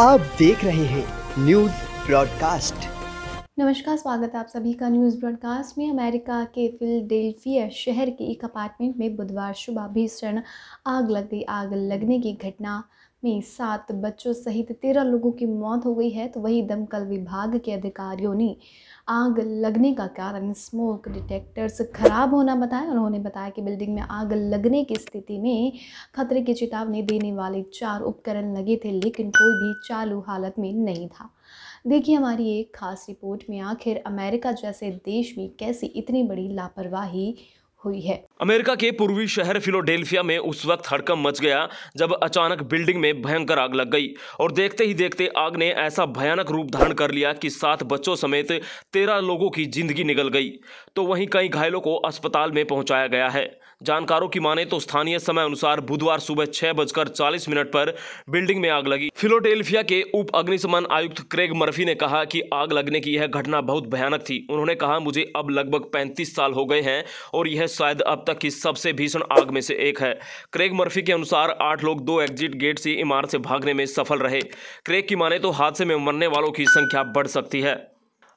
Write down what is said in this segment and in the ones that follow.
आप देख रहे हैं न्यूज ब्रॉडकास्ट नमस्कार स्वागत है आप सभी का न्यूज़ ब्रॉडकास्ट में अमेरिका के फिलडेल्फिया शहर के एक अपार्टमेंट में बुधवार सुबह भीषण आग लग गई आग लगने की घटना में सात बच्चों सहित तेरह लोगों की मौत हो गई है तो वही दमकल विभाग के अधिकारियों ने आग लगने का कारण स्मोक डिटेक्टर्स खराब होना बताया उन्होंने बताया कि बिल्डिंग में आग लगने की स्थिति में खतरे की चेतावनी देने वाले चार उपकरण लगे थे लेकिन कोई भी चालू हालत में नहीं था देखिए हमारी एक खास रिपोर्ट में आखिर अमेरिका जैसे देश में कैसी इतनी बड़ी लापरवाही हुई है अमेरिका के पूर्वी शहर फिलोडेल्फिया में उस वक्त हड़कम मच गया जब अचानक बिल्डिंग में भयंकर आग लग गई और देखते ही देखते आग ने ऐसा भयानक रूप धारण कर लिया कि सात बच्चों समेत तेरह लोगों की जिंदगी निकल गई तो वहीं कई घायलों को अस्पताल में पहुंचाया गया है जानकारों की माने तो स्थानीय समय अनुसार बुधवार सुबह छह बजकर चालीस मिनट पर बिल्डिंग में आग लगी फिलोडेल्फिया के उप अग्निशमन आयुक्त क्रेग मर्फी ने कहा कि आग लगने की यह घटना बहुत भयानक थी उन्होंने कहा मुझे अब लगभग पैंतीस साल हो गए हैं और यह शायद अब तक की सबसे भीषण आग में से एक है क्रेग मर्फी के अनुसार आठ लोग दो एग्जिट गेट से इमारत से भागने में सफल रहे क्रेग की माने तो हादसे में मरने वालों की संख्या बढ़ सकती है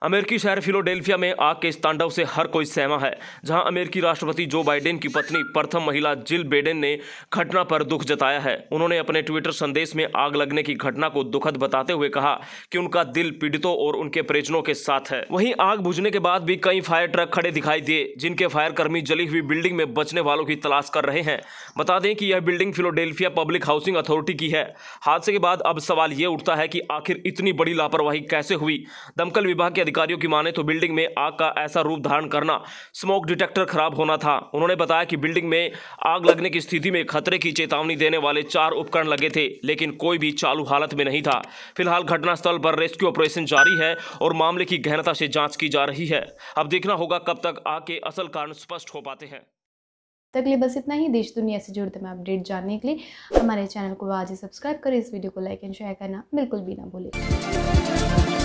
अमेरिकी शहर फिलोडेल्फिया में आग के तांडव से हर कोई सहमा है जहां अमेरिकी राष्ट्रपति जो बाइडेन की पत्नी प्रथम महिला जिल बेडेन ने घटना पर दुख जताया है उन्होंने अपने ट्विटर संदेश में आग लगने की घटना को दुखद बताते हुए कहा कि उनका दिल पीड़ितों और उनके परिजनों के साथ है वहीं आग बुझने के बाद भी कई फायर ट्रक खड़े दिखाई दिए जिनके फायर जली हुई बिल्डिंग में बचने वालों की तलाश कर रहे हैं बता दें कि यह building Philadelphia public housing authority की है हादसे के बाद अब सवाल ये उठता है कि आखिर इतनी बड़ी लापरवाही कैसे हुई दमकल विभाग के अधिकारियों की माने तो बिल्डिंग में आग का ऐसा रूप धारण करना स्मोक डिटेक्टर खराब होना था उन्होंने बताया कि बिल्डिंग में आग लगने की स्थिति में खतरे की चेतावनी देने वाले चार उपकरण लगे थे लेकिन कोई भी चालू हालत में नहीं था फिलहाल घटनास्थल पर रेस्क्यू ऑपरेशन जारी है और मामले की गहनता से जाँच की जा रही है अब देखना होगा कब तक आग के असल कारण स्पष्ट हो पाते हैं तक लिए बस इतना ही देश दुनिया से जुड़ते तमाम अपडेट जानने के लिए हमारे चैनल को आज ही सब्सक्राइब करें इस वीडियो को लाइक एंड शेयर करना बिल्कुल भी ना भूलें